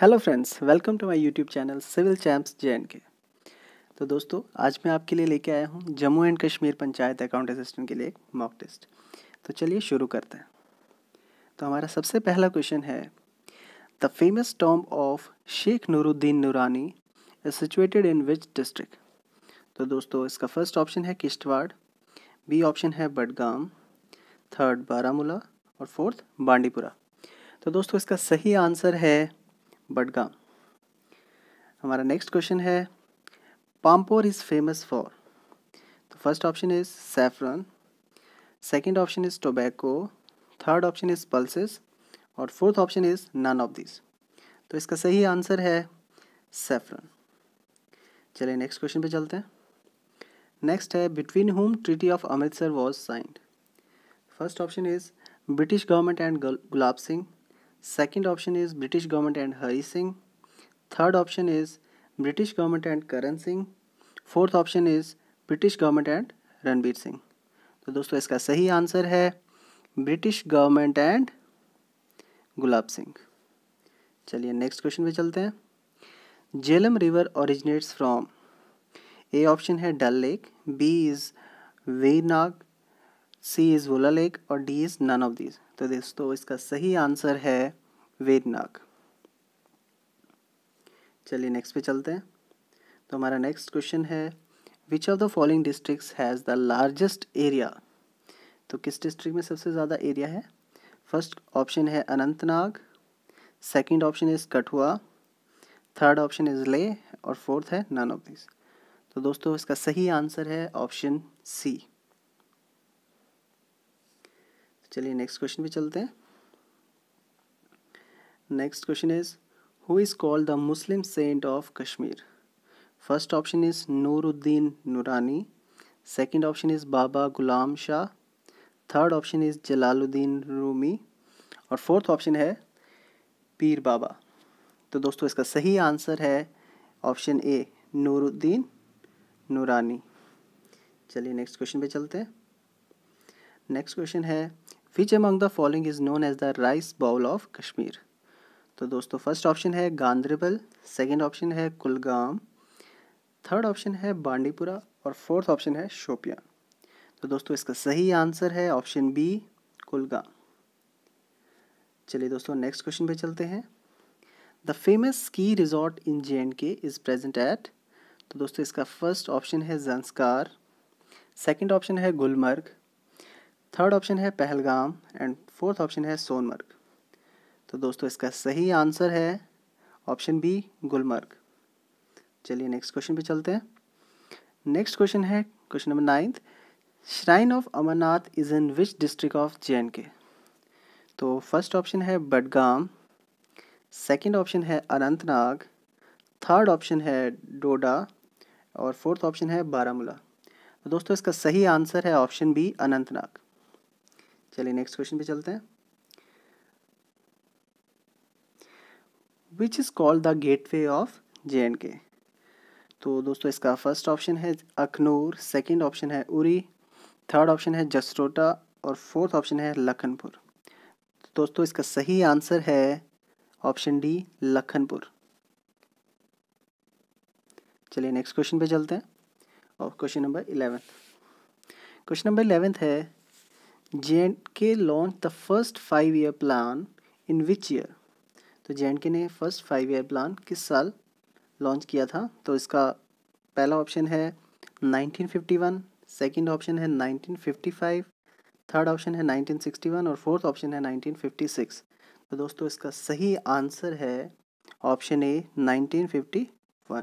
Hello friends welcome to my YouTube channel civil champs J K तो दोस्तों आज मैं आपके लिए लेके आया हूँ Jammu and Kashmir panchayat account assistant के लिए एक मॉक टेस्ट तो चलिए शुरू करते हैं तो हमारा सबसे पहला क्वेश्चन है the famous tomb of Sheikh Nooruddin Noorani is situated in which district तो दोस्तों इसका फर्स्ट ऑप्शन है किश्तवाड़ बी ऑप्शन है बडगाम थर्ड बारामूला और फोर्थ बांडीपुरा तो दोस्तों इसका सही आंसर है बडगाम हमारा नेक्स्ट क्वेश्चन है पाम्पोर इज़ फेमस फॉर तो first option is saffron second option is tobacco third option is pulses और fourth option is none of this तो इसका सही आंसर है सेफ्रन चलिए नेक्स्ट क्वेश्चन पे चलते हैं नेक्स्ट है between whom treaty of Amritsar was signed first option is British government and Gulab Singh Second option is British government and Hari Singh. Third option is British government and Karan Singh. Fourth option is British government and Ranbir Singh तो दोस्तों इसका सही answer है British government and Gulab Singh चलिए next question पे चलते हैं Jhelum river originates from A option है Dal lake B is Verinag C is Wular lake और D is none of these तो दोस्तों इसका सही आंसर है वेदनाग चलिए नेक्स्ट पे चलते हैं तो हमारा नेक्स्ट क्वेश्चन है which of the following district has the largest area तो किस डिस्ट्रिक्ट में सबसे ज़्यादा एरिया है फर्स्ट ऑप्शन है Anantnag second option is Kathua third option is Leh और फोर्थ है नन ऑफ दिस तो दोस्तों इसका सही आंसर है ऑप्शन सी चलिए नेक्स्ट क्वेश्चन पे चलते हैं next question is who is called the Muslim saint of Kashmir first option is Nooruddin Noorani second option is Baba Ghulam Shah third option is Jalaluddin Rumi और फोर्थ ऑप्शन है पीर बाबा तो दोस्तों इसका सही आंसर है ऑप्शन ए नूरुद्दीन नूरानी चलिए नेक्स्ट क्वेश्चन पे चलते हैं नेक्स्ट क्वेश्चन है which among the following is known as the rice bowl of Kashmir तो दोस्तों फर्स्ट ऑप्शन है गांधरबल सेकेंड ऑप्शन है कुलगाम थर्ड ऑप्शन है बांडीपुरा और फोर्थ ऑप्शन है शोपिया तो दोस्तों इसका सही आंसर है ऑप्शन बी कुलगाम चलिए दोस्तों नेक्स्ट क्वेश्चन पे चलते हैं the famous ski resort in J and K is present at तो दोस्तों इसका फर्स्ट ऑप्शन है जंस्कार सेकंड ऑप्शन है गुलमर्ग थर्ड ऑप्शन है पहलगाम एंड फोर्थ ऑप्शन है सोनमर्ग तो दोस्तों इसका सही आंसर है ऑप्शन बी गुलमर्ग चलिए नेक्स्ट क्वेश्चन पे चलते हैं नेक्स्ट क्वेश्चन है question number ninth shrine of Amarnath is in which district of J K तो फर्स्ट ऑप्शन है बडगाम सेकंड ऑप्शन है अनंतनाग थर्ड ऑप्शन है डोडा और फोर्थ ऑप्शन है बारामूला तो दोस्तों इसका सही आंसर है ऑप्शन बी अनंतनाग चलिए नेक्स्ट क्वेश्चन पे चलते हैं which is called the gateway of J and K तो दोस्तों इसका फर्स्ट ऑप्शन है अखनूर सेकेंड ऑप्शन है उरी थर्ड ऑप्शन है जसरोटा और फोर्थ ऑप्शन है लखनपुर तो दोस्तों इसका सही आंसर है ऑप्शन डी लखनपुर चलिए नेक्स्ट क्वेश्चन पे चलते हैं और question number eleventh question number eleventh है J launched the first five year plan in which year? तो जे ने फर्स्ट फाइव ईयर प्लान किस साल लॉन्च किया था तो इसका पहला ऑप्शन है 1951, सेकंड ऑप्शन है 1955, थर्ड ऑप्शन है 1961 और फोर्थ ऑप्शन है 1956। तो दोस्तों इसका सही आंसर है ऑप्शन ए 1951।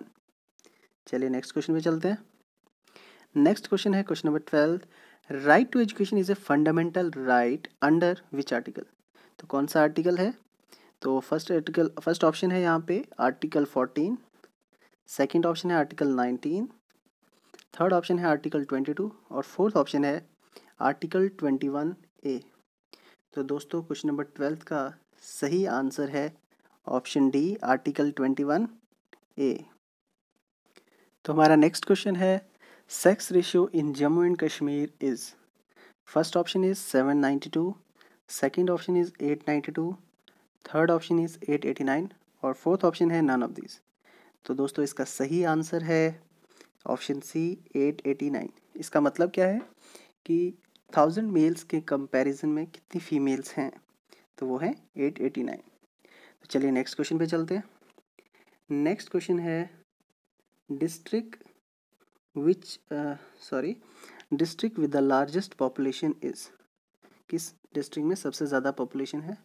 चलिए नेक्स्ट क्वेश्चन पे चलते हैं नेक्स्ट क्वेश्चन है question number twelfth right to education is a fundamental right under which article तो कौन सा आर्टिकल है तो फर्स्ट आर्टिकल फर्स्ट ऑप्शन है यहाँ पे आर्टिकल फोर्टीन सेकेंड ऑप्शन है आर्टिकल नाइनटीन थर्ड ऑप्शन है आर्टिकल ट्वेंटी टू और फोर्थ ऑप्शन है आर्टिकल ट्वेंटी वन ए तो दोस्तों क्वेश्चन नंबर ट्वेल्थ का सही आंसर है option D article twenty one A तो हमारा नेक्स्ट क्वेश्चन है sex ratio in Jammu and Kashmir is first option is seven ninety two second option is eight ninety two third option is eight eighty nine और fourth option है none of this तो दोस्तों इसका सही answer है option C eight eighty nine इसका मतलब क्या है कि थाउजेंड मेल्स के कंपैरिजन में कितनी फीमेल्स हैं तो वो है नाइन तो चलिए नेक्स्ट क्वेश्चन पे चलते हैं नेक्स्ट क्वेश्चन है district which sorry district with the largest population is किस डिस्ट्रिक्ट में सबसे ज़्यादा पॉपुलेशन है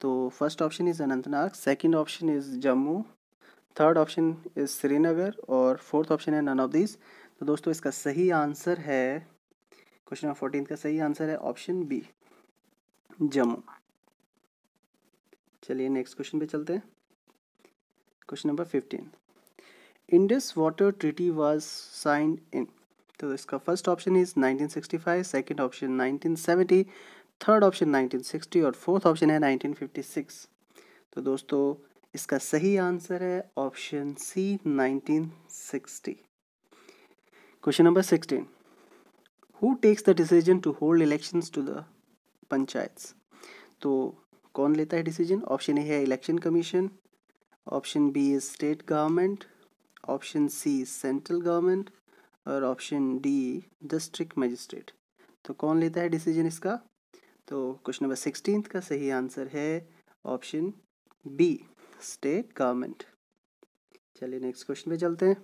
तो first option is Anantnag second option is Jammu third option is Srinagar और फोर्थ ऑप्शन है नन ऑफ दिस तो दोस्तों इसका सही आंसर है क्वेश्चन नंबर फोर्टीन का सही आंसर है ऑप्शन बी जम्मू चलिए नेक्स्ट क्वेश्चन पे चलते हैं question number fifteen Indus water treaty was signed in तो इसका first option is 1965 second option 1970 third option 1960 और फोर्थ ऑप्शन है 1956 तो दोस्तों इसका सही आंसर है option C 1960 question number 16 who takes the decision to hold elections to the panchayat तो कौन लेता है डिसीजन ऑप्शन ए है election commission option B is state government option C central government और ऑप्शन डी डिस्ट्रिक्ट मजिस्ट्रेट तो कौन लेता है डिसीजन इसका तो क्वेश्चन नंबर सिक्सटीन का सही आंसर है ऑप्शन बी स्टेट गवर्नमेंट चलिए नेक्स्ट क्वेश्चन पे चलते हैं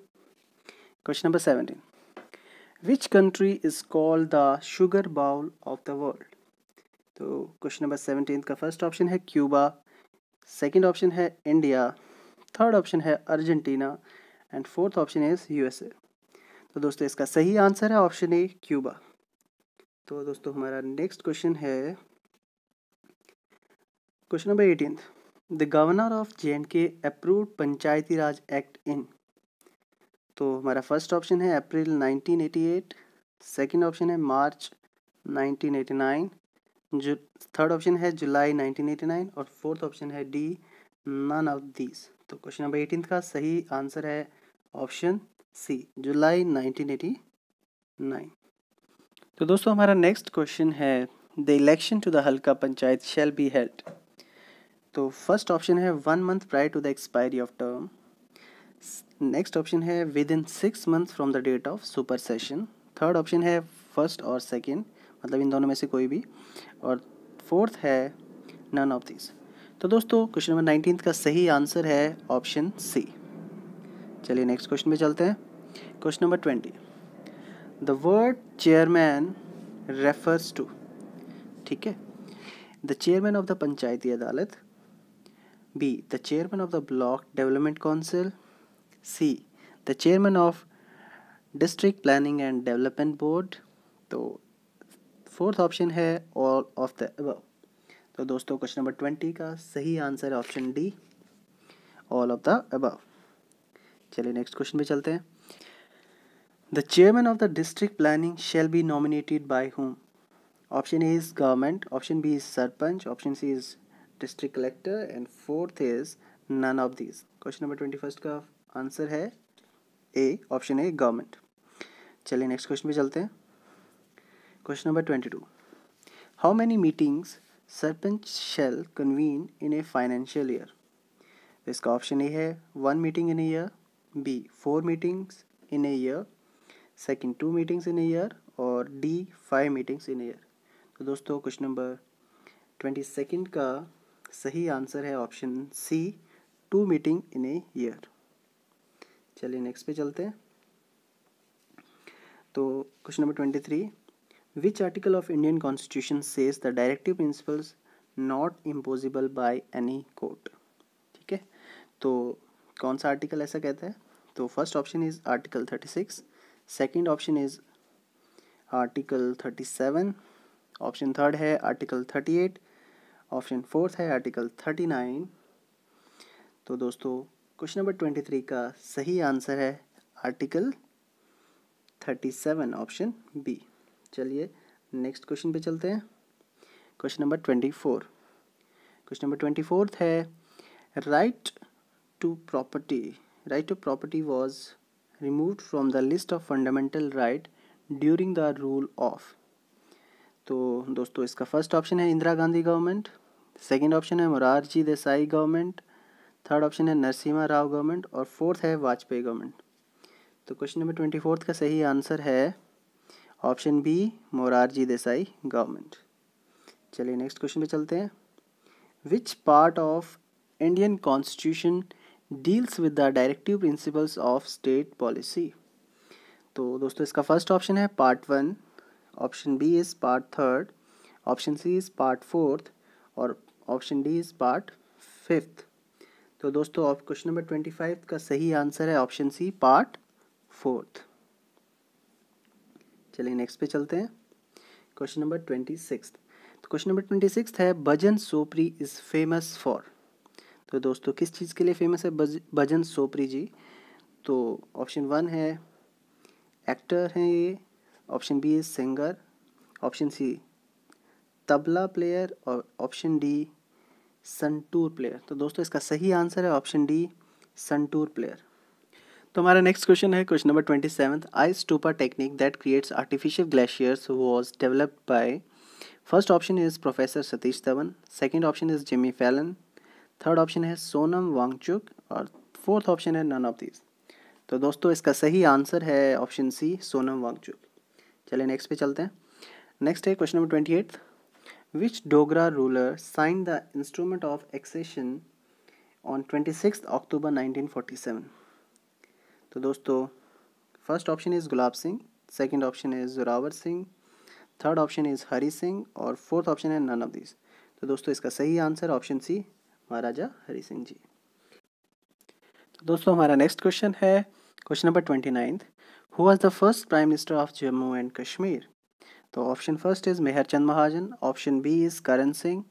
question number seventeen which country is called the sugar bowl of the world तो क्वेश्चन नंबर सेवनटीन का फर्स्ट ऑप्शन है क्यूबा सेकंड ऑप्शन है इंडिया थर्ड ऑप्शन है Argentina and fourth option is USA तो दोस्तों इसका सही आंसर है ऑप्शन ए क्यूबा तो दोस्तों हमारा नेक्स्ट क्वेश्चन है question number eighteen the governor of J and K approve Panchayati Raj act in तो हमारा फर्स्ट ऑप्शन है अप्रैल 1988 सेकंड ऑप्शन है मार्च 1989 जो थर्ड ऑप्शन है जुलाई 1989 और फोर्थ ऑप्शन है डी नन ऑफ दीज तो क्वेश्चन नंबर एटीन का सही आंसर है ऑप्शन सी जुलाई 1989 तो दोस्तों हमारा नेक्स्ट क्वेश्चन है the election to the Halqa panchayat shall be held तो फर्स्ट ऑप्शन है one month prior to the expiry of term next option है within six month from the date of supersession third option है first और second मतलब इन दोनों में से कोई भी और फोर्थ है नन ऑफ दिस तो दोस्तों क्वेश्चन नंबर नाइनटीन का सही आंसर है ऑप्शन सी चलिए नेक्स्ट क्वेश्चन पे चलते हैं question number twenty the word chairman refers to ठीक है the chairman of the Panchayati Adalat B the chairman of the block development council C the chairman of district planning and development board तो fourth option है all of the तो दोस्तों question number twenty का सही answer है option D all of the above चलिए next question पे चलते हैं the chairman of the district planning shall be nominated by whom option A is government option B is sarpanch option C is district collector and fourth is none of these question number twenty first का answer है A option A government चलिए next question पे चलते हैं question number twenty two how many meetings sarpanch shall convene in a financial year इसका option A है one meeting in year B. 4 meetings in a year second two meetings in year और D five meetings in year तो दोस्तों question number twenty second का सही answer है option C two meeting in a year चलिए next पे चलते हैं तो question number twenty three which article of Indian constitution says the directive principles not impossible by any court ठीक है तो कौन सा आर्टिकल ऐसा कहता है तो first option is article thirty six second option is article thirty seven option third है article thirty eight option fourth है आर्टिकल थर्टी नाइन तो दोस्तों क्वेश्चन नंबर ट्वेंटी थ्री का सही आंसर है article thirty seven option B चलिए next question पे चलते हैं question number twenty four question number twenty fourth है right to property. Right to property was removed from the list of fundamental right during the rule of. तो दोस्तों इसका first option है Indira Gandhi government second option है Morarji Desai government third option है Narasimha Rao government और fourth है Vajpayee government तो क्वेश्चन नंबर ट्वेंटी फोर्थ का सही आंसर है option B Morarji Desai government चलिए नेक्स्ट क्वेश्चन पे चलते हैं which part of Indian constitution deals with the directive principles of state policy तो दोस्तों इसका फर्स्ट ऑप्शन है part one option B is part third option C is part fourth और option D is part fifth तो दोस्तों question number twenty five का सही answer है ऑप्शन सी पार्ट फोर्थ चलिए नेक्स्ट पे चलते हैं क्वेश्चन नंबर ट्वेंटी सिक्स तो क्वेश्चन नंबर ट्वेंटी सिक्स है Bhajan Sopori is famous for तो दोस्तों किस चीज़ के लिए फेमस है बज भजन सोपरी जी तो ऑप्शन वन है एक्टर हैं ये ऑप्शन बी है singer option C tabla player और ऑप्शन डी संटूर प्लेयर तो दोस्तों इसका सही आंसर है ऑप्शन डी संटूर प्लेयर तो हमारा नेक्स्ट क्वेश्चन है question number twenty seven ice stupa technique that creates artificial glaciers was developed by first option is professor Satish Dhawan second option is Jimmy Fallon third option है सोनम वांगचुक और फोर्थ ऑप्शन है none of these तो दोस्तों इसका सही answer है option सी सोनम वांगचुक चलिए next पे चलते हैं नेक्स्ट है question number twenty eight which Dogra ruler sign the instrument of accession on twenty six October nineteen forty seven तो दोस्तों first option is Gulab Singh second option is Zorawar Singh third option is Hari Singh और fourth option है none of this तो दोस्तों इसका सही answer option C Maharaja Hari Singh ji दोस्तों हमारा नेक्स्ट क्वेश्चन है question number twenty ninth who was the first prime minister of Jammu and Kashmir तो option first is Mehr Chand Mahajan option B is Karan Singh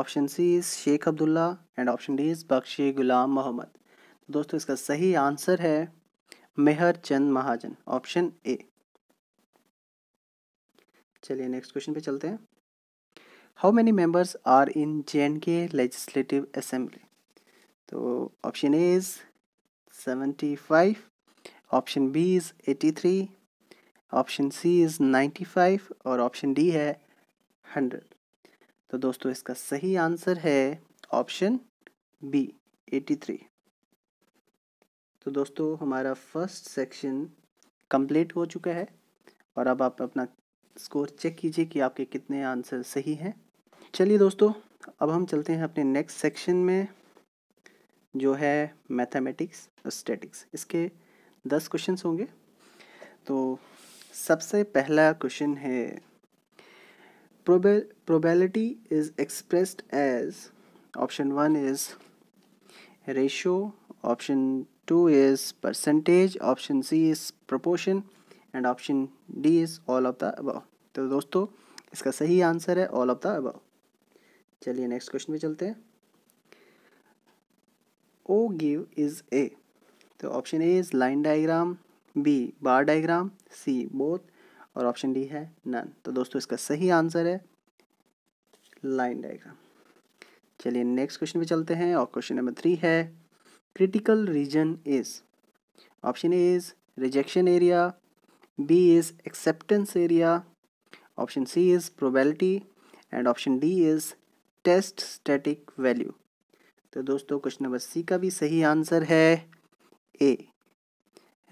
option C is Sheikh Abdullah and option D is Bakshi Ghulam Mohammad दोस्तों इसका सही आंसर है मेहर Chand Mahajan option A चलिए next question पे चलते हैं how many members are in J and K legislative assembly तो option A is seventy five option B is eighty three option C is ninety five और ऑप्शन डी है hundred तो दोस्तों इसका सही आंसर है ऑप्शन बी एटी थ्री तो दोस्तों हमारा फर्स्ट सेक्शन कंप्लीट हो चुका है और अब आप अपना स्कोर चेक कीजिए कि आपके कितने आंसर सही हैं चलिए दोस्तों अब हम चलते हैं अपने नेक्स्ट सेक्शन में जो है मैथमेटिक्स और स्टैटिक्स इसके दस क्वेश्चन होंगे तो सबसे पहला क्वेश्चन है probability is expressed as option one is ratio option two is percentage option C is proportion and option D is all of the above तो दोस्तों इसका सही आंसर है ऑल ऑफ द अबाउ चलिए नेक्स्ट क्वेश्चन पे चलते हैं ogive is a तो option A is line diagram B bar diagram C both और ऑप्शन डी है नन तो दोस्तों इसका सही आंसर है लाइन डायग्राम चलिए नेक्स्ट क्वेश्चन पे चलते हैं और क्वेश्चन नंबर थ्री है critical region is option A is rejection area B is acceptance area option C is probability and option D is test static value तो दोस्तों question number सी का भी सही आंसर है ए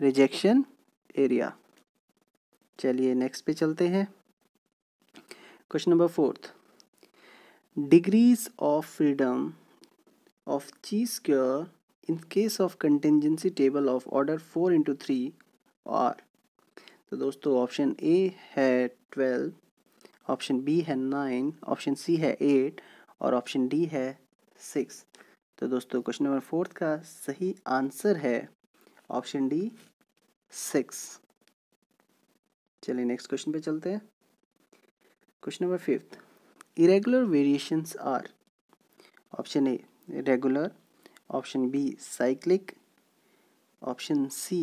रिजेक्शन एरिया चलिए next पे चलते हैं question number fourth degrees of freedom of chi square in case of contingency table of order four into three और तो दोस्तों ऑप्शन ए है ट्वेल्व ऑप्शन बी है नाइन ऑप्शन सी है एट और ऑप्शन डी है सिक्स तो दोस्तों क्वेश्चन नंबर फोर्थ का सही आंसर है ऑप्शन डी सिक्स चलिए नेक्स्ट क्वेश्चन पे चलते हैं question number fifth irregular variations are option A regular option B cyclic option C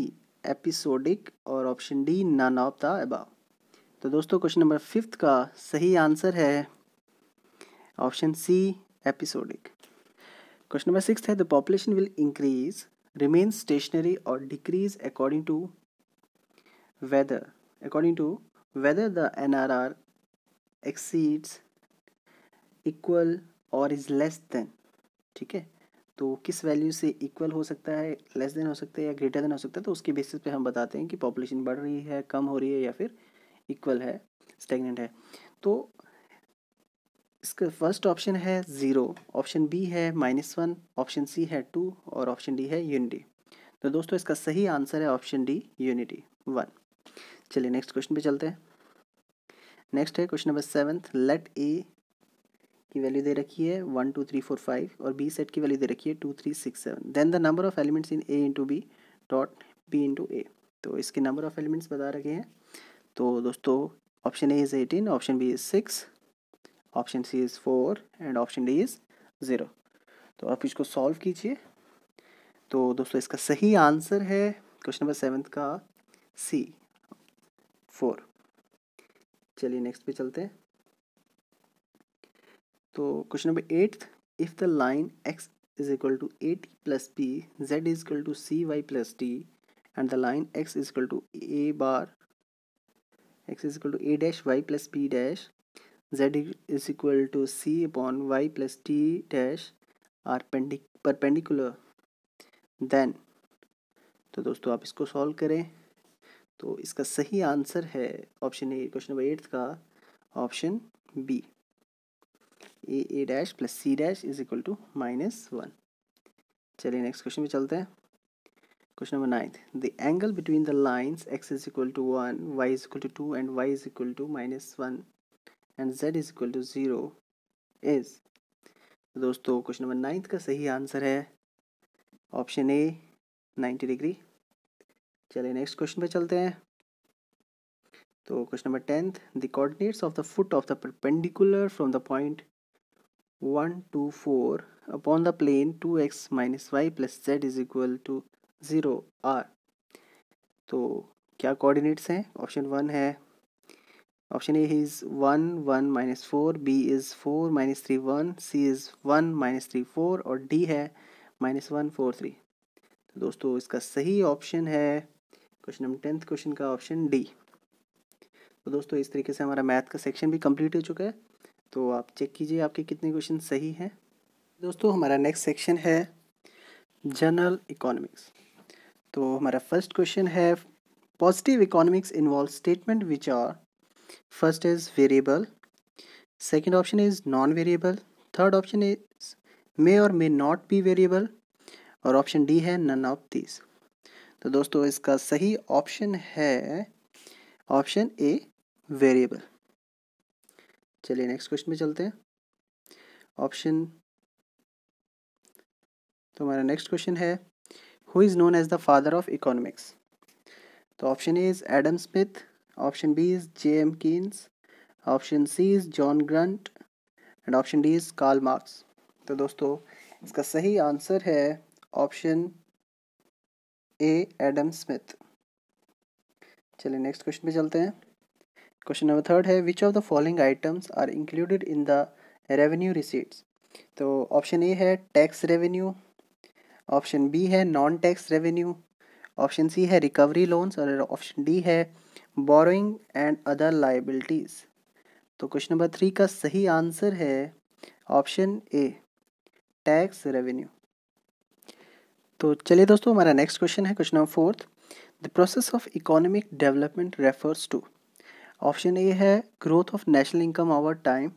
episodic और option D none of the above तो दोस्तों क्वेश्चन नंबर फिफ्थ का सही आंसर है option C episodic question number six है the population will increase remain stationary और decrease according to whether according to whether the N R R exceeds equal और is less than ठीक है तो किस वैल्यू से इक्वल हो सकता है लेस देन हो सकता है या ग्रेटर देन हो सकता है तो उसके बेसिस पे हम बताते हैं कि पॉपुलेशन बढ़ रही है कम हो रही है या फिर इक्वल है स्टेगनेंट है तो इसका फर्स्ट ऑप्शन है ज़ीरो ऑप्शन बी है माइनस वन ऑप्शन सी है टू और ऑप्शन डी है यूनिटी तो दोस्तों इसका सही आंसर है ऑप्शन डी यूनिटी वन चलिए नेक्स्ट क्वेश्चन पे चलते हैं नेक्स्ट है question number seventh let A की वैल्यू दे रखी है one two three four five और बी सेट की वैल्यू दे रखी है two three six seven then the number of elements in A into B dot B into A तो इसके नंबर ऑफ एलिमेंट्स बता रखे हैं तो दोस्तों option A is eighteen option B is six option C is four and option D is zero तो आप इसको सॉल्व कीजिए तो दोस्तों इसका सही आंसर है क्वेश्चन नंबर सेवन्थ का सी फोर चलिए नेक्स्ट पे चलते हैं तो question number eighth if the line x is equal to a t plus b z is equal to c y plus d and the line x is equal to a bar x is equal to a dash y plus b dash z is equal to c upon y plus t dash are perpendicular then तो दोस्तों आप इसको solve करें तो इसका सही answer है option A question number eighth का option B a a dash plus c dash is equal to minus one चलिए नेक्स्ट क्वेश्चन में चलते हैं question number ninth the angle between the lines x is equal to one y is equal to two and y is equal to minus one and z is equal to zero is दोस्तों question number ninth का सही answer है option ए ninety degree चलिए next question पे चलते हैं तो question number tenth the coordinates of the foot of the perpendicular from the point one two four upon the plane two x minus y plus z is equal to zero are तो क्या coordinates हैं option one है option A is one one minus four B is four minus three one C is one minus three four और D है minus one four three तो दोस्तों इसका सही ऑप्शन है क्वेश्चन नंबर टेंथ क्वेश्चन का option D तो दोस्तों इस तरीके से हमारा मैथ का सेक्शन भी कंप्लीट हो चुका है तो आप चेक कीजिए आपके कितने क्वेश्चन सही हैं दोस्तों हमारा नेक्स्ट सेक्शन है जनरल इकोनॉमिक्स तो हमारा फर्स्ट क्वेश्चन है positive economics involve statement which are first is variable second option is non-variable third option is may और may not be variable और ऑप्शन डी है नन ऑफ these तो दोस्तों इसका सही ऑप्शन है ऑप्शन ए वेरिएबल चलिए नेक्स्ट क्वेश्चन में चलते हैं ऑप्शन तो हमारा नेक्स्ट क्वेश्चन है who is known as the father of economics तो option A is Adam Smith option B is J M Keynes. Option C is John Graunt and option D is Karl Marx तो दोस्तों इसका सही answer है option ए Adam Smith चलिए next question पे चलते हैं क्वेश्चन नंबर थर्ड है which of the following items are included in the revenue receipts तो ऑप्शन ए है टैक्स रेवेन्यू ऑप्शन बी है non tax revenue option C है रिकवरी लोन्स और ऑप्शन डी है बोरोइंग एंड अदर लाइबिलिटीज तो question number three का सही answer है ऑप्शन ए टैक्स रेवेन्यू तो चलिए दोस्तों हमारा नेक्स्ट क्वेश्चन है question number fourth the process of economic development refers to option A है growth of national income over time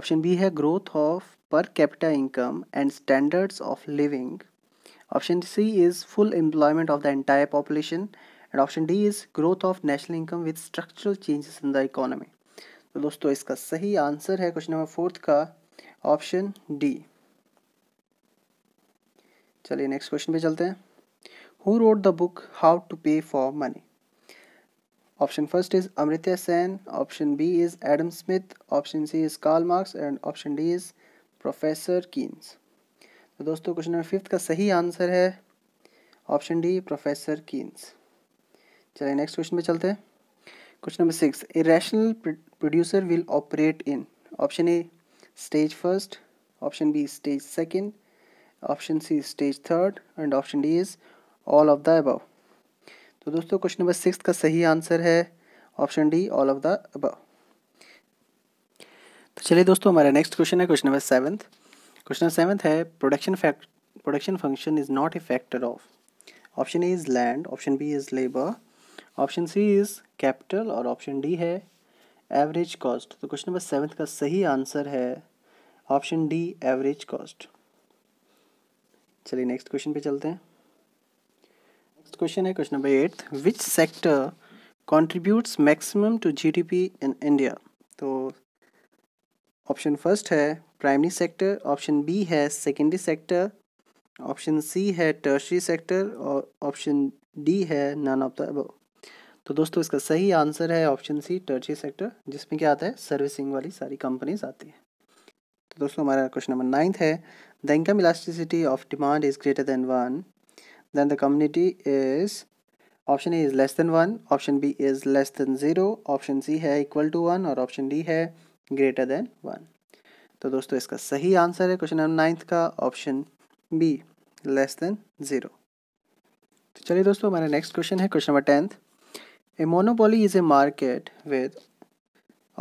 option B है growth of per capita income and standards of living option C is full employment of the entire population and option D is growth of national income with structural changes in the economy तो दोस्तों इसका सही answer है question number fourth का option D चलिए next question पे चलते हैं who wrote the book how to pay for money option first is Amartya Sen option B is Adam Smith option C is Karl Marx and option D is professor Keynes तो दोस्तों question number fifth का सही answer है option D professor Keynes चलिए next question पे चलते हैं question number six a rational producer will operate in option A stage first option B stage second option C stage third and option D is all of the above तो दोस्तों question number six का सही answer है option D all of the above तो चलिए दोस्तों हमारा next question है question number seventh question number seventh है production fact production function is not a factor of option A is land option B is labour option C is capital और option D है average cost तो question number seventh का सही answer है option D average cost चलिए next question पे चलते हैं नेक्स्ट क्वेश्चन है question number eighth which sector contributes maximum to GDP in India तो ऑप्शन फर्स्ट है प्राइमरी सेक्टर ऑप्शन बी है सेकेंडरी सेक्टर ऑप्शन सी है टर्सरी सेक्टर और ऑप्शन डी है नान ऑफ द अबव तो दोस्तों इसका सही आंसर है ऑप्शन सी टर्ची सेक्टर जिसमें क्या आता है सर्विसिंग वाली सारी कंपनीज आती हैं तो दोस्तों हमारा क्वेश्चन नंबर नाइन्थ है the income elasticity of demand is greater than one then the community is option A is less than one option B is less than zero option C है equal to one और option D है greater than one तो दोस्तों इसका सही answer है question number ninth का option B less than zero तो चलिए दोस्तों हमारा नेक्स्ट क्वेश्चन है question number tenth A monopoly is a market with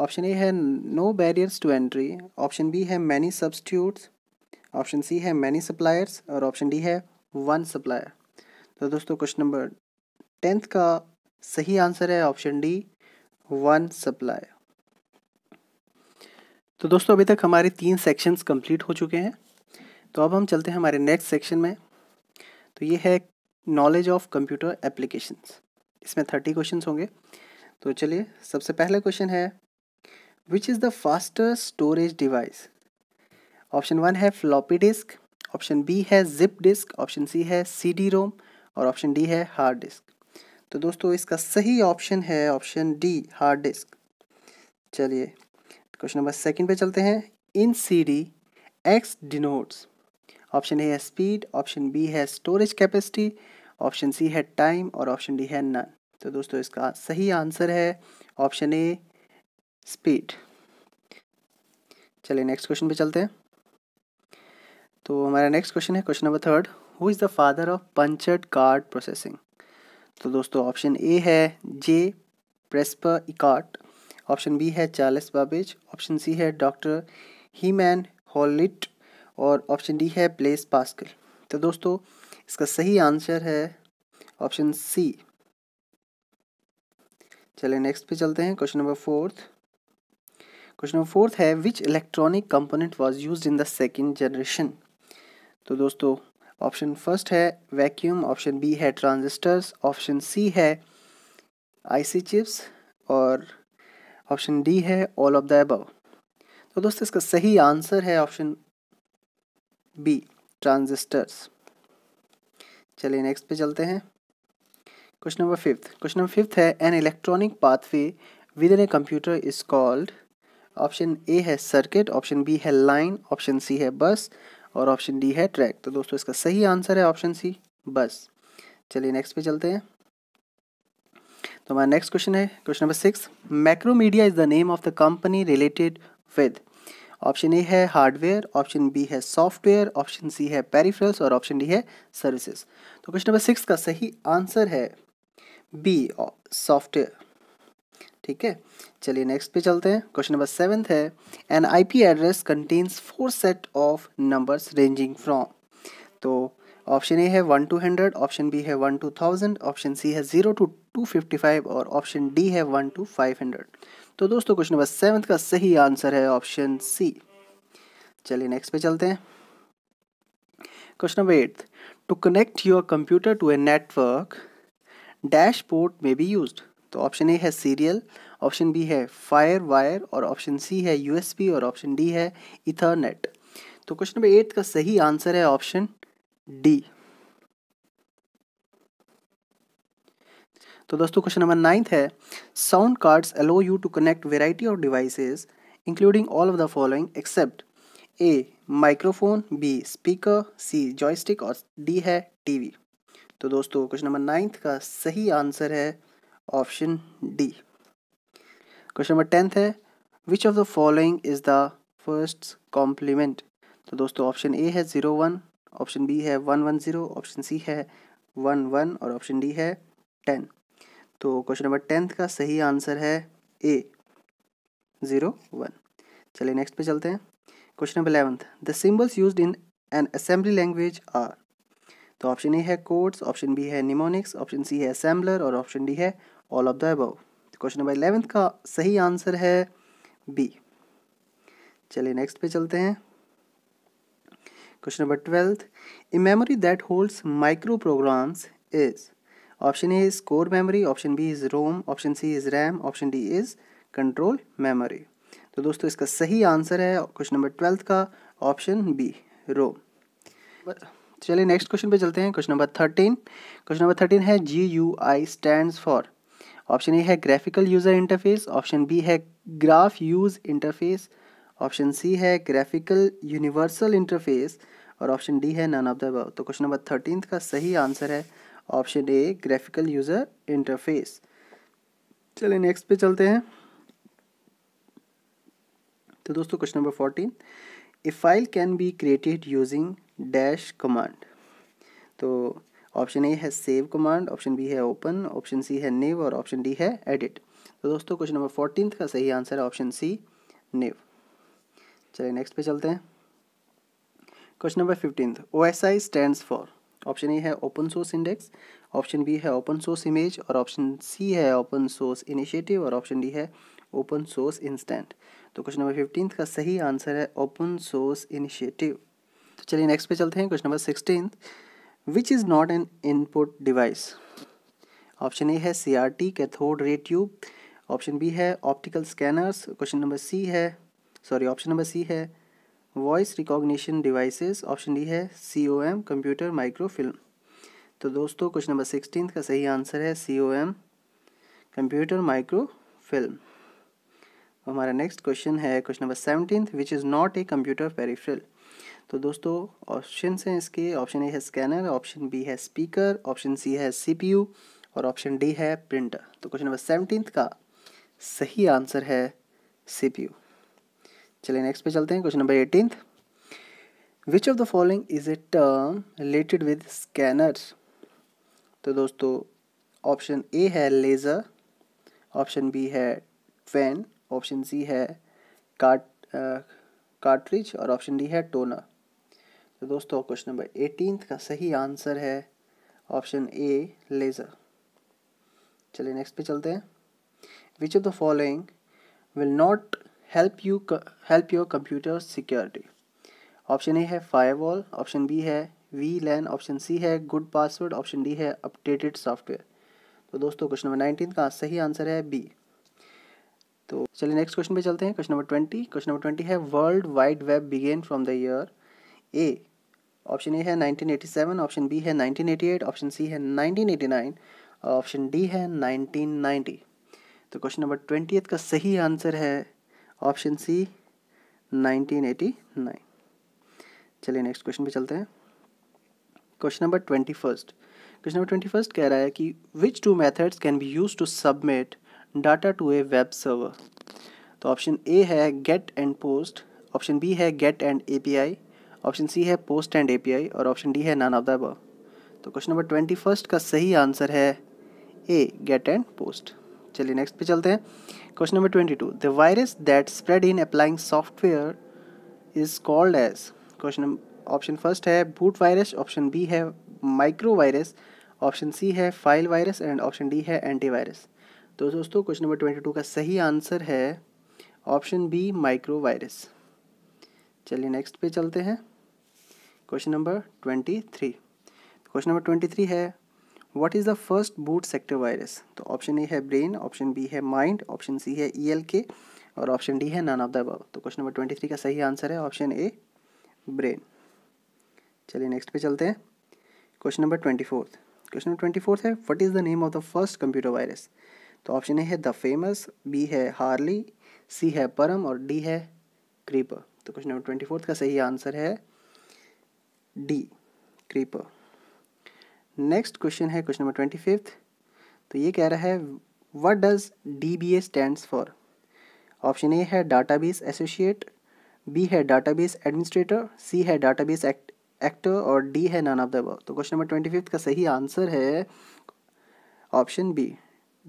option A है no barriers to entry option B है मैनी सब्सटीट्यूट्स ऑप्शन सी है many suppliers और ऑप्शन डी है वन सप्लायर तो दोस्तों क्वेश्चन नंबर टेंथ का सही आंसर है ऑप्शन डी वन सप्लायर तो दोस्तों अभी तक हमारे तीन सेक्शंस कंप्लीट हो चुके हैं तो अब हम चलते हैं हमारे नेक्स्ट सेक्शन में तो ये है नॉलेज ऑफ कंप्यूटर एप्लीकेशंस इसमें थर्टी क्वेश्चन होंगे तो चलिए सबसे पहला क्वेश्चन है which is the fastest storage device option one है फ्लॉपी डिस्क ऑप्शन बी है जिप डिस्क ऑप्शन सी है सी डी रोम और ऑप्शन डी है हार्ड डिस्क तो दोस्तों इसका सही ऑप्शन है ऑप्शन डी हार्ड डिस्क चलिए क्वेश्चन नंबर सेकंड पे चलते हैं in C D X denotes option A है स्पीड ऑप्शन बी है स्टोरेज कैपेसिटी ऑप्शन सी है टाइम और ऑप्शन डी है नन तो दोस्तों इसका सही आंसर है ऑप्शन ए स्पीड चलिए नेक्स्ट क्वेश्चन पे चलते हैं तो हमारा नेक्स्ट क्वेश्चन है question number third who is the father of punched card processing तो दोस्तों ऑप्शन ए है J Presper Eckert option B है चार्ल्स बाबेज ऑप्शन सी है डॉक्टर हीमैन हॉलिट और ऑप्शन डी है प्लेस पास्कल तो दोस्तों इसका सही आंसर है ऑप्शन सी चलिए नेक्स्ट पे चलते हैं question number fourth question number fourth है which electronic component was used in the second generation तो दोस्तों ऑप्शन फर्स्ट है वैक्यूम ऑप्शन बी है ट्रांजिस्टर्स ऑप्शन सी है आईसी चिप्स और ऑप्शन डी है ऑल ऑफ द अबव तो दोस्तों इसका सही आंसर है ऑप्शन बी ट्रांजिस्टर्स चलिए नेक्स्ट पे चलते हैं question number fifth question number fifth है an electronic pathway within a computer is called option A है सर्किट ऑप्शन बी है लाइन ऑप्शन सी है बस और ऑप्शन डी है ट्रैक तो दोस्तों इसका सही आंसर है ऑप्शन सी बस चलिए नेक्स्ट पे चलते हैं तो हमारा नेक्स्ट क्वेश्चन है question number six Macromedia is the name of the company related with option A है हार्डवेयर ऑप्शन बी है सॉफ्टवेयर ऑप्शन सी है पेरिफेरल्स और ऑप्शन डी है सर्विसेज तो क्वेश्चन नंबर सिक्स का सही आंसर है बी सॉफ्टवेयर ठीक है चलिए नेक्स्ट पे चलते हैं क्वेश्चन नंबर सेवेंथ है an IP address contains four set of numbers ranging from तो ऑप्शन ए है one to hundred option B है one to thousand option C है zero to two fifty five और option D है one to five hundred तो दोस्तों question number seventh का सही आंसर है ऑप्शन सी चलिए नेक्स्ट पे चलते हैं question number eighth to connect your computer to a network dash port may be use तो ऑप्शन ए है सीरियल ऑप्शन बी है फायर वायर और ऑप्शन सी है यू और ऑप्शन डी है इथरनेट तो क्वेश्चन नंबर एट का सही आंसर है ऑप्शन डी तो दोस्तों क्वेश्चन नंबर नाइन्थ है sound cards allow you to connect variety of devices including all of the following accept A microphone B speaker C joystick और D है TV तो दोस्तों क्वेश्चन नंबर नाइन्थ का सही answer है option D question number tenth है which of the following is the first complement तो दोस्तों ऑप्शन ए है ज़ीरो वन ऑप्शन बी है one one zero option C है वन वन और ऑप्शन डी है टेन तो क्वेश्चन नंबर टेंथ का सही आंसर है ए ज़ीरो वन चलिए नेक्स्ट पे चलते हैं question number eleventh the symbols use in an assembly language are तो ऑप्शन ए है कोड्स ऑप्शन बी है निमोनिक्स ऑप्शन सी है असेंबलर और ऑप्शन डी है all of the above question number eleventh का सही आंसर है बी चलिए नेक्स्ट पे चलते हैं question number twelfth a memory that holds microprograms is option A is core memory option B is ROM option C is RAM option D is control memory तो दोस्तों इसका सही answer है question number twelfth का option B ROM चलिए next question पे चलते हैं question number thirteen question number thirteen है G U I stand for option A है graphical user interface option B है graph use interface option C है graphical universal interface और option D है नन ऑफ द तो question number thirteen का सही answer है option A graphical user interface चलिए नेक्स्ट पे चलते हैं तो दोस्तों question number fourteen a file can be created using dash command तो ऑप्शन ए है सेव कमांड ऑप्शन बी है ओपन ऑप्शन सी है नेव और ऑप्शन डी है एडिट तो दोस्तों क्वेश्चन नंबर फोर्टीन का सही आंसर है ऑप्शन सी नेव चलिए नेक्स्ट पे चलते हैं question number fifteen O S I stand for option A है open source index option B है ओपन सोर्स इमेज और ऑप्शन सी है ओपन सोर्स इनिशिएटिव और ऑप्शन डी है ओपन सोर्स इंस्टेंट तो क्वेश्चन नंबर फिफ्टीन का सही answer है ओपन सोर्स इनिशिएटिव तो चलिए नेक्स्ट पे चलते हैं question number sixteen which is not an input device option A है C R T cathode ray tube option B है optical scanners question number C है सॉरी ऑप्शन नंबर सी है voice recognition devices option D है C O M computer microfilm तो दोस्तों question number sixteen का सही answer है C O M computer microfilm हमारा नेक्स्ट क्वेश्चन है question number seventeen which is not a computer peripheral तो दोस्तों ऑप्शन हैं इसके ऑप्शन ए है स्कैनर ऑप्शन बी है स्पीकर ऑप्शन सी है सीपीयू और ऑप्शन डी है प्रिंटर तो क्वेश्चन नंबर सेवनटीन का सही आंसर है सीपीयू चलिए नेक्स्ट पे चलते हैं question number eighteen which of the following is a term related with scanner तो दोस्तों ऑप्शन ए है लेज़र ऑप्शन बी है पेन ऑप्शन सी है कार्ट कार्ट्रिज uh, और ऑप्शन डी है टोनर तो दोस्तों क्वेश्चन नंबर एटीन का सही आंसर है ऑप्शन ए लेज़र चलिए नेक्स्ट पे चलते हैं which of the following will not help you help your computer security option A है फायरवॉल ऑप्शन बी है वी लैन ऑप्शन सी है गुड पासवर्ड ऑप्शन डी है अपडेटेड सॉफ्टवेयर तो दोस्तों क्वेश्चन नंबर नाइनटीन का सही आंसर है B तो चलिए नेक्स्ट क्वेश्चन पे चलते हैं question number twenty question number twenty है World Wide Web begin from the year a option A है 1987 ऑप्शन बी है 1988 ऑप्शन सी है 1989 और ऑप्शन डी है 1990 तो क्वेश्चन नंबर ट्वेंटी का सही आंसर है ऑप्शन सी 1989 चलिए नेक्स्ट क्वेश्चन पे चलते हैं question number twenty first question number twenty first कह रहा है कि which two methods can be use to submit data to a web server तो ऑप्शन ए है get and post option B है get and API option C है post and API और option D है नान ऑफ द अब तो question number twenty first का सही answer है ए गेट एंड पोस्ट चलिए नेक्स्ट पे चलते हैं question number twenty two the virus that spread in applying software is called as question option first है boot virus option B है micro virus option C है file virus and option D है antivirus तो दोस्तों question number twenty to का सही answer है option B micro virus चलिए नेक्स्ट पे चलते हैं question number twenty three question number twenty three है what is the first boot sector virus तो ऑप्शन ए है ब्रेन ऑप्शन बी है माइंड ऑप्शन सी है ई एल के और ऑप्शन डी है नन ऑफ द अब तो question number twenty three का सही आंसर है ऑप्शन ए ब्रेन चलिए नेक्स्ट पे चलते हैं question number twenty fourth question number twenty fourth है what is the name of the first computer virus तो ऑप्शन ए है द फेमस बी है हार्ली सी है परम और डी है क्रीपर तो क्वेश्चन नंबर ट्वेंटी फोर्थ का सही आंसर है डी क्रीपर नेक्स्ट क्वेश्चन है क्वेश्चन नंबर ट्वेंटी फिफ्थ तो ये कह रहा है what does D B A stand for option A है डाटा बेस एसोसिएट बी है डाटा बेस एडमिनिस्ट्रेटर सी है डाटा बेस एक्टर और डी है नन ऑफ द अबव तो क्वेश्चन नंबर ट्वेंटी फिफ्थ का सही आंसर है option B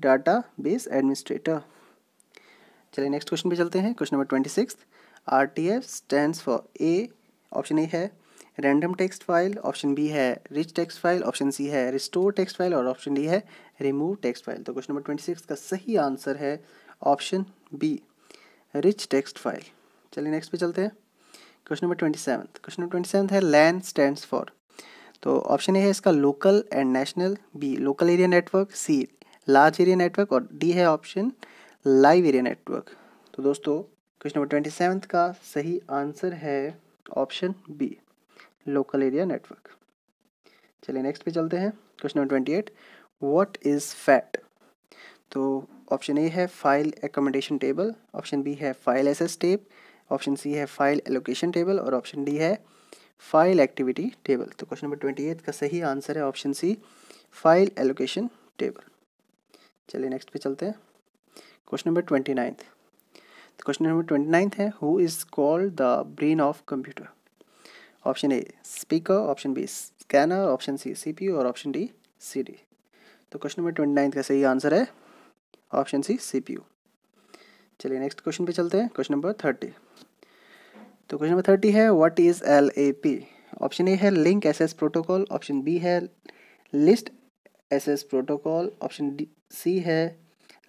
data base administrator चलिए नेक्स्ट क्वेश्चन पे चलते हैं question number twenty six R T F stand for A option A है random text file option B है rich text file option C है रिस्टोर टेक्स्ट फाइल और option D है remove text file तो question number twenty six का सही answer है option B rich text file चलिए नेक्स्ट पे चलते हैं question number twenty seven question number twenty seven है लैंड स्टैंड फॉर तो ऑप्शन ए है इसका local and national B local area network C large area network और डी है ऑप्शन लाइव एरिया नेटवर्क तो दोस्तों क्वेश्चन नंबर ट्वेंटी सेवन का सही आंसर है option B local area network चलिए नेक्स्ट पे चलते हैं question number twenty eight what is FAT तो ऑप्शन ए है file accommodation table option B है file S S tape option C है फाइल एलोकेशन टेबल और ऑप्शन डी है फाइल एक्टिविटी टेबल तो क्वेश्चन नंबर ट्वेंटी एट का सही answer है option C file allocation table चलिए नेक्स्ट पे चलते हैं question number twenty ninth question number twenty ninth है who is called the brain of computer option A speaker option B scanner option C C और option D C तो question number twenty ninth का सही answer है option C सी चलिए next question पे चलते हैं क्वेश्चन नंबर थर्टी तो क्वेश्चन नंबर थर्टी है what is L A P option A है link SS protocol option B है list SS protocol option C है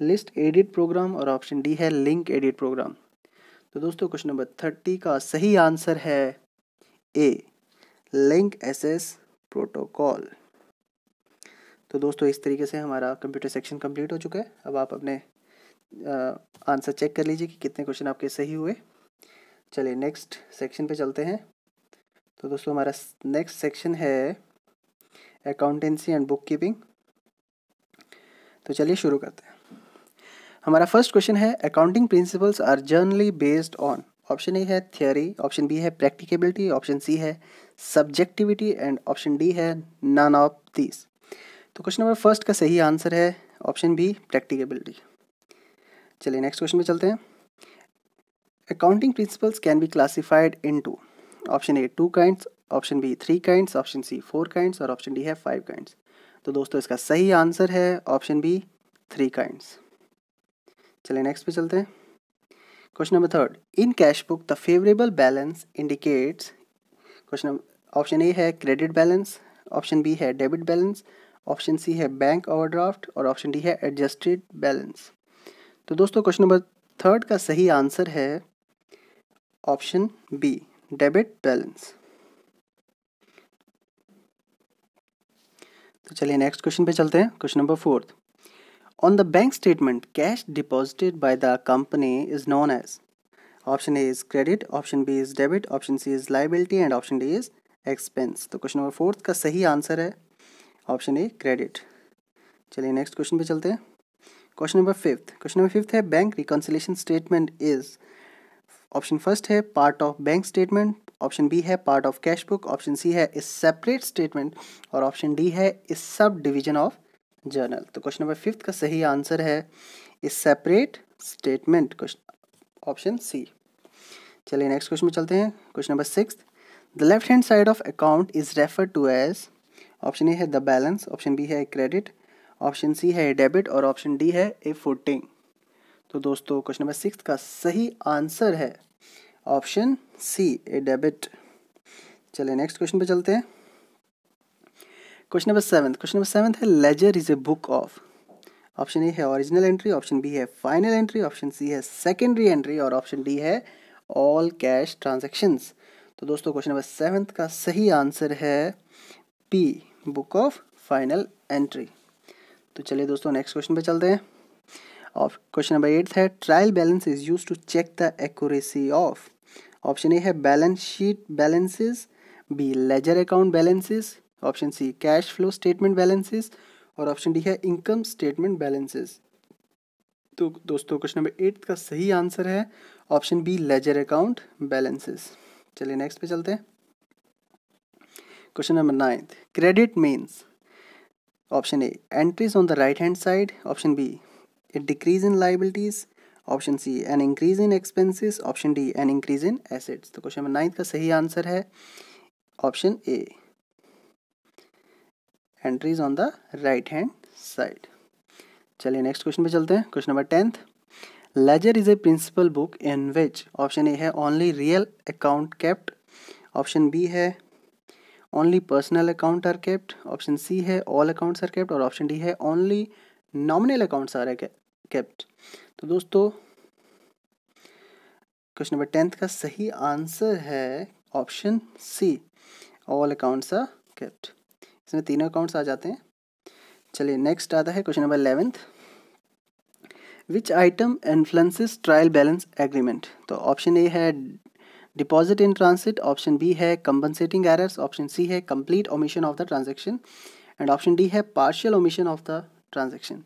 लिस्ट एडिट प्रोग्राम और ऑप्शन डी है लिंक एडिट प्रोग्राम तो दोस्तों question number thirty का सही आंसर है ए लिंक एसएस प्रोटोकॉल तो दोस्तों इस तरीके से हमारा कंप्यूटर सेक्शन कंप्लीट हो चुका है अब आप अपने आंसर चेक कर लीजिए कि कितने क्वेश्चन आपके सही हुए चलिए नेक्स्ट सेक्शन पे चलते हैं तो दोस्तों हमारा नेक्स्ट सेक्शन है अकाउंटेंसी एंड बुक कीपिंग तो चलिए शुरू करते हैं हमारा फर्स्ट क्वेश्चन है accounting principles are generally based on option A है थियोरी ऑप्शन बी है प्रैक्टिकेबिलिटी ऑप्शन सी है सब्जेक्टिविटी एंड ऑप्शन डी है नन ऑफ दीस तो क्वेश्चन नंबर फर्स्ट का सही आंसर है ऑप्शन बी प्रैक्टिकेबिलिटी चलिए नेक्स्ट क्वेश्चन में चलते हैं accounting principles can be classified into option A two kinds option B three kinds option C four kinds और ऑप्शन डी है फाइव काइंड्स तो दोस्तों इसका सही आंसर है ऑप्शन बी थ्री काइंड्स चलिए नेक्स्ट पे चलते हैं question number third in cash book the favourable balance indicates question option A है क्रेडिट बैलेंस ऑप्शन बी है डेबिट बैलेंस ऑप्शन सी है बैंक ओवरड्राफ्ट और ऑप्शन डी है एडजस्टेड बैलेंस तो दोस्तों क्वेश्चन नंबर थर्ड का सही आंसर है ऑप्शन बी डेबिट बैलेंस तो चलिए नेक्स्ट क्वेश्चन पे चलते हैं question number fourth On the bank statement, cash deposited by the company is known as option A is credit, option B is debit, option C is liability and option D is expense तो question number fourth का सही answer है option A credit चलिए next question पे चलते हैं question number fifth question number fifth है bank reconciliation statement is option first है part of bank statement option B है part of cash book option C है इस सेपरेट स्टेटमेंट और option D है is sub division of journal तो question number fifth का सही answer है ए separate statement question option C चलिए next question में चलते हैं question number six the left hand side of account is refer to as option A है the balance option B है क्रेडिट ऑप्शन सी है डेबिट और option D है ए footing तो दोस्तों क्वेश्चन नंबर सिक्स का सही आंसर है ऑप्शन सी ए डेबिट चलिए नेक्स्ट क्वेश्चन पे चलते हैं question number seven question number seven है ledger is a book of option A है ओरिजिनल एंट्री ऑप्शन बी है फाइनल एंट्री ऑप्शन सी है सेकेंडरी एंट्री और ऑप्शन डी है ऑल कैश ट्रांजेक्शन्स तो दोस्तों क्वेश्चन नंबर सेवन्थ का सही आंसर है P book of final entry तो चलिए दोस्तों नेक्स्ट क्वेश्चन पे चलते हैं ऑफ क्वेश्चन नंबर एट्थ है trial balance is use to check the accuracy of option A है balance sheet balances B ledger account balances option C cash flow statement balances और option D है income statement balances तो दोस्तों question number eight का सही answer है option B ledger account balances चलिए next पे चलते हैं question number ninth credit means option A entries on the right hand side option B A decrease in liabilities option C an increase in expenses option D an increase in assets तो question number ninth का सही answer है option A entries on the right hand side चलिए next question पे चलते हैं question number tenth ledger is a principal book in which option A है only real account kept option B है only personal account are kept option C है all accounts are kept और option D है only nominal accounts are kept तो दोस्तों question number tenth का सही answer है option C all accounts are kept इसमें तीनों अकाउंट्स आ जाते हैं चलिए नेक्स्ट आता है question number eleventh which item influences trial balance agreement तो ऑप्शन ए है deposit in transit option B है कंपनसेटिंग एरर्स ऑप्शन सी है complete omission of the transaction and option D है partial omission of the transaction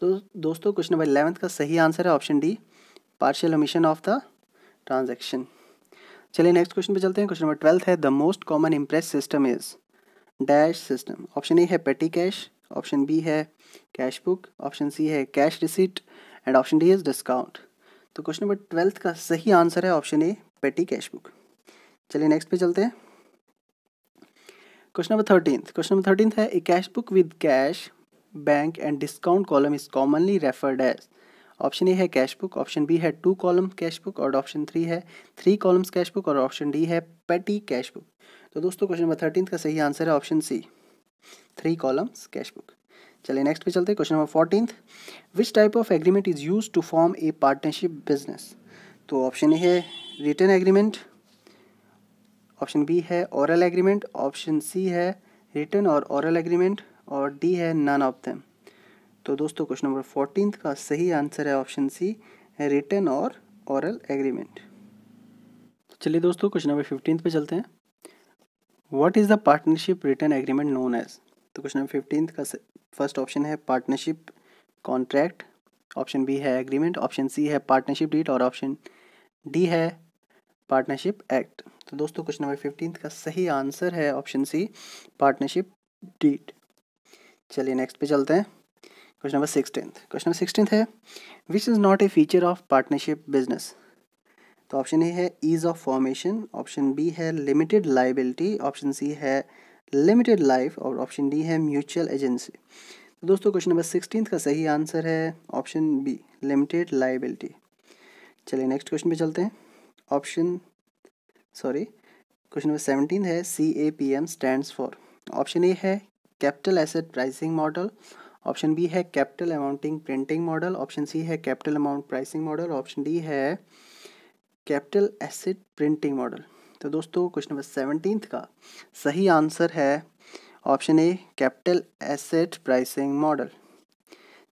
तो दोस्तों question number eleventh का सही answer है option D partial omission of the transaction चलिए next question पे चलते हैं क्वेश्चन नंबर ट्वेल्थ है the most common imprest system is dash system option A है पेटी कैश ऑप्शन बी है कैश बुक ऑप्शन सी है cash receipt and option D is discount तो question number twelfth का सही answer है option ए पेटी cash book चलिए next पे चलते हैं question number thirteen question number thirteenth है A cash book with cash bank and discount column is commonly referred as option A है कैश बुक ऑप्शन बी है टू कॉलम कैश बुक और option three है three columns cash book और option D है petty cash book तो दोस्तों question number thirteen का सही आंसर है option C three columns cash book चलिए नेक्स्ट पे चलते हैं question number fourteen which type of agreement is use to form a partnership business तो ऑप्शन ए है रिटर्न एग्रीमेंट ऑप्शन बी है औरल एग्रीमेंट ऑप्शन सी है written और oral agreement और डी है नन ऑफ देम तो दोस्तों क्वेश्चन नंबर फोर्टीन का सही आंसर है ऑप्शन सी रिटर्न और ओरल एग्रीमेंट चलिए दोस्तों क्वेश्चन नंबर फिफ्टीन पे चलते हैं what is the partnership written agreement known as तो क्वेश्चन नंबर फिफ्टीन का फर्स्ट ऑप्शन है पार्टनरशिप कॉन्ट्रैक्ट ऑप्शन बी है एग्रीमेंट ऑप्शन सी है पार्टनरशिप डीट और ऑप्शन डी है पार्टनरशिप एक्ट तो दोस्तों क्वेश्चन नंबर फिफ्टीन का सही आंसर है ऑप्शन सी पार्टनरशिप डीट चलिए नेक्स्ट पे चलते हैं question number sixteen question number sixteen है which is not a feature of partnership business तो ऑप्शन ए है ease of formation option B है लिमिटेड लाइबिलिटी ऑप्शन सी है लिमिटेड लाइफ और ऑप्शन डी है म्यूचुअल एजेंसी तो दोस्तों question number sixteen का सही आंसर है ऑप्शन बी लिमिटेड लाइबिलिटी चलिए नेक्स्ट क्वेश्चन पे चलते हैं option sorry question number seventeen है C A P M stand for option A है capital asset pricing model option B है capital amounting printing model option C है capital amount pricing model option D है capital acid printing model तो दोस्तों question number seventeen का सही answer है option A capital asset pricing model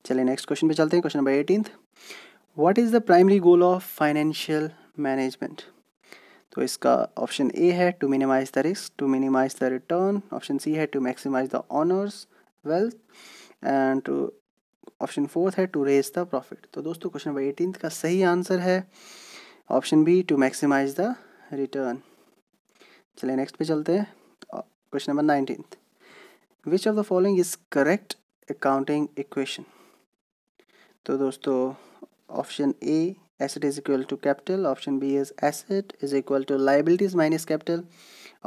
चलिए next question पे चलते हैं question number eighteen what is the primary goal of financial management तो इसका ऑप्शन ए है to minimize the risk to minimize the return option C है to maximize the owners wealth and to option fourth है to raise the profit तो दोस्तों question number eighteen का सही answer है option B to maximize the return चलिए next पे चलते हैं क्वेश्चन तो, number nineteen which of the following is correct accounting equation तो दोस्तों option A asset is equal to capital option B is asset is equal to liabilities minus capital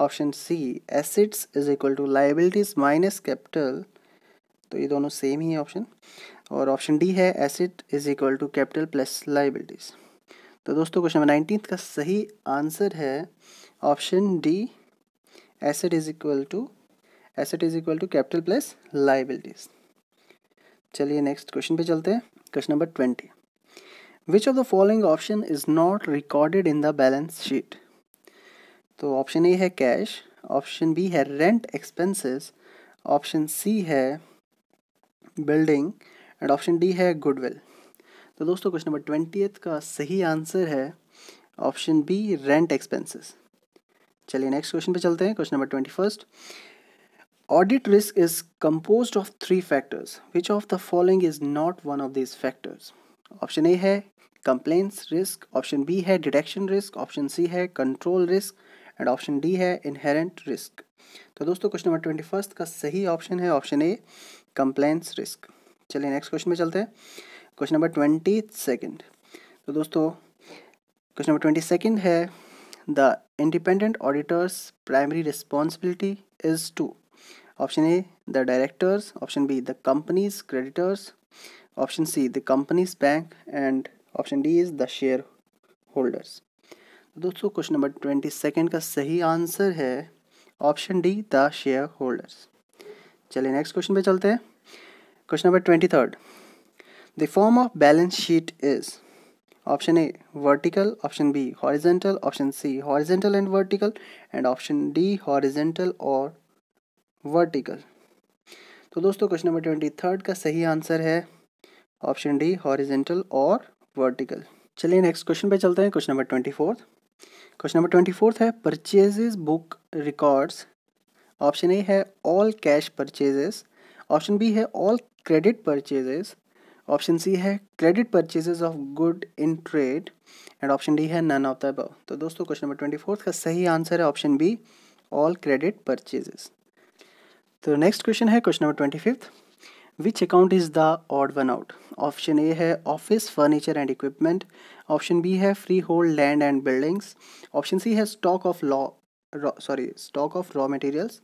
option C assets is equal to liabilities minus capital तो ये दोनों same ही है option और option D है asset is equal to capital plus liabilities तो दोस्तों question number nineteen का सही आंसर है option D asset is equal to asset is equal to capital plus liabilities चलिए नेक्स्ट क्वेश्चन पे चलते हैं question number twenty which of the following option is not recorded in the balance sheet तो option A है cash option B है rent expenses option C है building and option D है goodwill तो दोस्तों क्वेश्चन नंबर ट्वेंटी का सही answer है ऑप्शन बी रेंट एक्सपेंसेस चलिए नेक्स्ट क्वेश्चन पे चलते हैं question number twenty first audit risk is compose of three factors which of the following is not one of this factors option A है complaints risk option B है detection risk option C है control risk and option D है inherent risk तो दोस्तों question number twenty first का सही option है option A complaints risk चलिए नेक्स्ट क्वेश्चन में चलते हैं क्वेश्चन नंबर ट्वेंटी सेकेंड तो दोस्तों क्वेश्चन नंबर ट्वेंटी सेकेंड है the independent auditors primary responsibility is to option A the directors option B the companies creditors option C the companies bank and option D is the shareholders तो दोस्तों question number twenty second का सही answer है option D the shareholders चलिए next question पे चलते हैं question number twenty third The form of balance sheet is option A vertical, option B horizontal, option C horizontal and vertical, and option D horizontal or vertical. तो दोस्तों question number twenty third का सही answer है option D horizontal और vertical चलिए next question पे चलते हैं question number twenty fourth question number twenty fourth है purchases book records option A है all cash purchases option B है all credit purchases option C है credit purchase of good in trade and option D है none of the above तो दोस्तों question number twenty fourth का सही answer है option B all credit purchases तो next question है question number twenty fifth which account is the odd one out option A है office furniture and equipment option B है freehold land and buildings option C है stock of law sorry stock of raw materials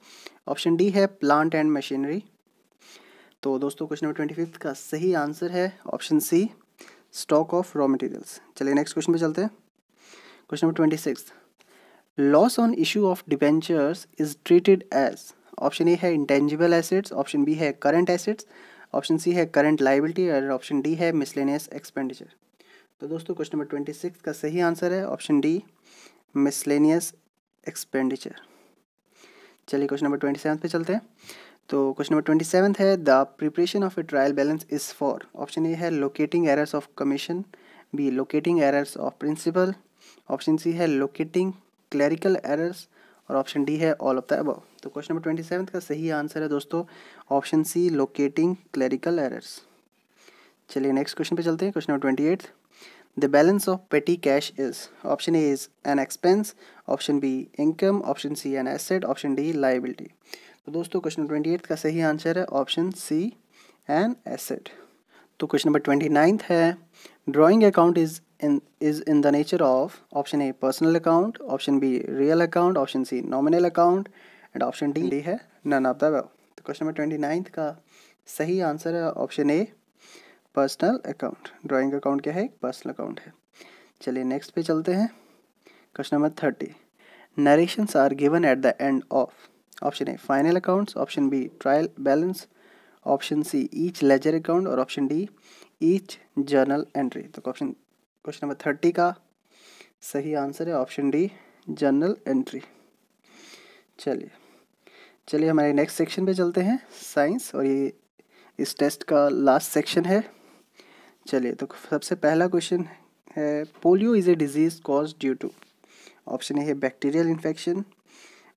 option D है plant and machinery तो दोस्तों question number twenty fifth का सही answer है option C stock of raw materials चलिए next question पे चलते हैं question number twenty six loss on issue of debentures is treated as option A है इंटेंजिबल एसेट्स ऑप्शन बी है current assets option C है current liability और option D है miscellaneous expenditure तो दोस्तों क्वेश्चन नंबर ट्वेंटी सिक्स का सही answer है ऑप्शन डी मिसलेनियस एक्सपेंडिचर चलिए क्वेश्चन नंबर ट्वेंटी सेवन पे चलते हैं तो क्वेश्चन नंबर ट्वेंटी सेवन है the preparation of a trial balance is for option A है locating errors of commission B locating errors of principle option C है locating clerical errors और option D है all of the above तो question number twenty seven का सही answer है दोस्तों option C locating clerical errors चलिए नेक्स्ट क्वेश्चन पे चलते हैं question number twenty eight the balance of petty cash is option A is an expense option B income option C an asset option D liability तो दोस्तों question twenty eight का सही answer है option C an asset तो question number twenty ninth है drawing account is in is in the nature of option A personal account option B real account option C nominal account and option D D है none of the तो question number twenty ninth का सही answer है option A personal account drawing account क्या है एक personal account है चलिए नेक्स्ट पे चलते हैं question number thirty narrations are given at the end of option A final accounts option B trial balance option C each ledger account और option D each journal entry तो option question number thirty का सही answer है option D journal entry चलिए चलिए हमारे next section पे चलते हैं साइंस और ये इस टेस्ट का लास्ट सेक्शन है चलिए तो सबसे पहला क्वेश्चन है polio is a disease cause due to option A है bacterial infection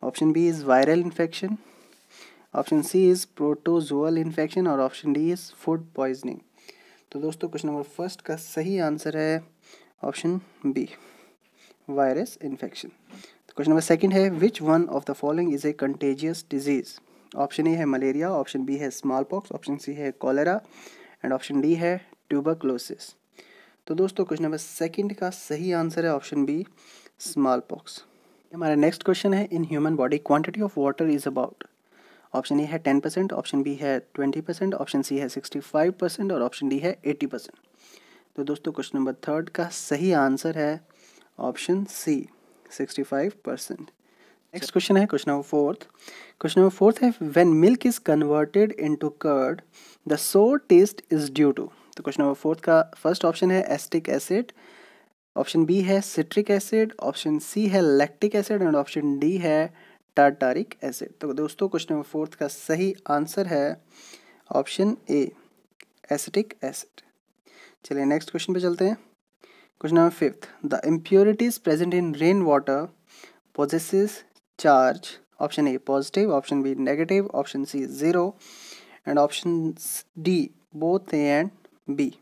option B is viral infection option C is protozoal infection और option D is food poisoning तो दोस्तों क्वेश्चन नंबर फर्स्ट का सही आंसर है option B virus infection तो question number second है which one of the following is a contagious disease option A है malaria option B है स्मॉल पॉक्स ऑप्शन सी है कॉलेरा एंड ऑप्शन डी है tuberculosis तो दोस्तों question number second का सही आंसर है ऑप्शन बी स्मॉल पॉक्स हमारा नेक्स्ट क्वेश्चन है in human body quantity of water is about option A है टेन परसेंट ऑप्शन बी है ट्वेंटी परसेंट ऑप्शन सी है सिक्सटी फाइव परसेंट और option D है एट्टी परसेंट तो दोस्तों question number third का सही आंसर है option C sixty five percent next question है question number fourth question number fourth है when milk is converted into curd the sour taste is due to तो question number fourth का first option है acetic acid option B है citric acid option C है lactic acid and option D है tartaric acid तो दोस्तों question number fourth का सही आंसर है ऑप्शन ए एसिटिक एसिड चलिए नेक्स्ट क्वेश्चन पे चलते हैं question number fifth the impurities present in rain water possesses charge option A positive option B negative option C zero and option D both A and B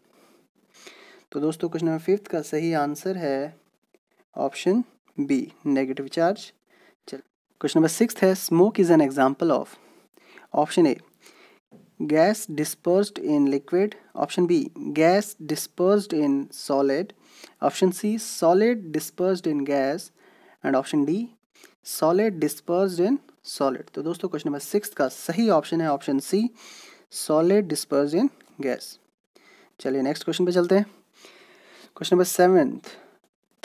तो दोस्तों question number fifth का सही answer है option B negative charge चल question number six है smoke is an example of option A gas dispersed in liquid option B gas dispersed in solid option C solid dispersed in gas and option D solid dispersed in solid तो दोस्तों question number six का सही option है option C solid disperse in gas चलिए next question पे चलते हैं question number seventh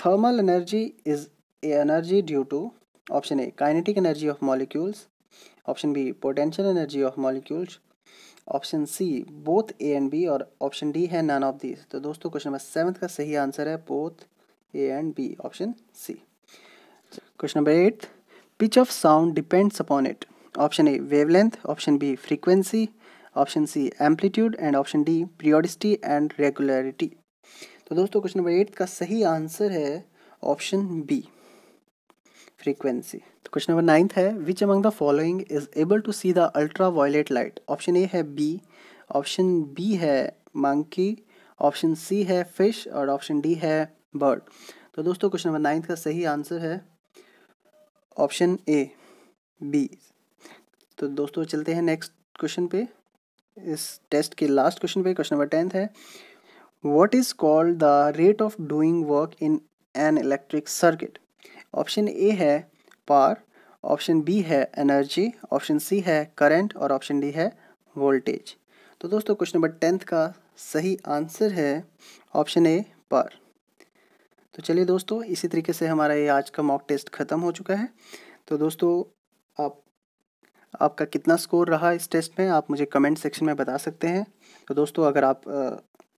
thermal energy is a energy due to option A kinetic energy of molecules option B potential energy of molecules option C both A and B और option D है none of these तो दोस्तों question number seventh का सही answer है both A and B option C question number eight pitch of sound depends upon it option A wavelength option B frequency option C amplitude and option D periodicity and regularity तो दोस्तों question number eight का सही answer है option B frequency तो question number ninth है which among the following is able to see the ultraviolet light option A है bee option B है monkey option C है फिश और option D है बर्ड तो दोस्तों क्वेश्चन नंबर नाइन्थ का सही आंसर है ऑप्शन ए बी तो दोस्तों चलते हैं नेक्स्ट क्वेश्चन पे इस टेस्ट के लास्ट क्वेश्चन पे क्वेश्चन नंबर टेंथ है what is called the rate of doing work in an electric circuit option A है पार ऑप्शन बी है एनर्जी ऑप्शन सी है करेंट और ऑप्शन डी है वोल्टेज तो दोस्तों क्वेश्चन नंबर टेंथ का सही आंसर है ऑप्शन ए पार तो चलिए दोस्तों इसी तरीके से हमारा ये आज का मॉक टेस्ट ख़त्म हो चुका है तो दोस्तों आप आपका कितना स्कोर रहा इस टेस्ट में आप मुझे कमेंट सेक्शन में बता सकते हैं तो दोस्तों अगर आप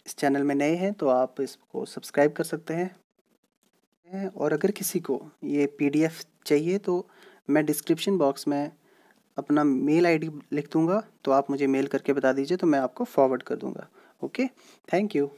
इस चैनल में नए हैं तो आप इसको सब्सक्राइब कर सकते हैं और अगर किसी को ये पीडीएफ चाहिए तो मैं डिस्क्रिप्शन बॉक्स में अपना मेल आईडी लिख दूंगा तो आप मुझे मेल करके बता दीजिए तो मैं आपको फॉरवर्ड कर दूंगा ओके थैंक यू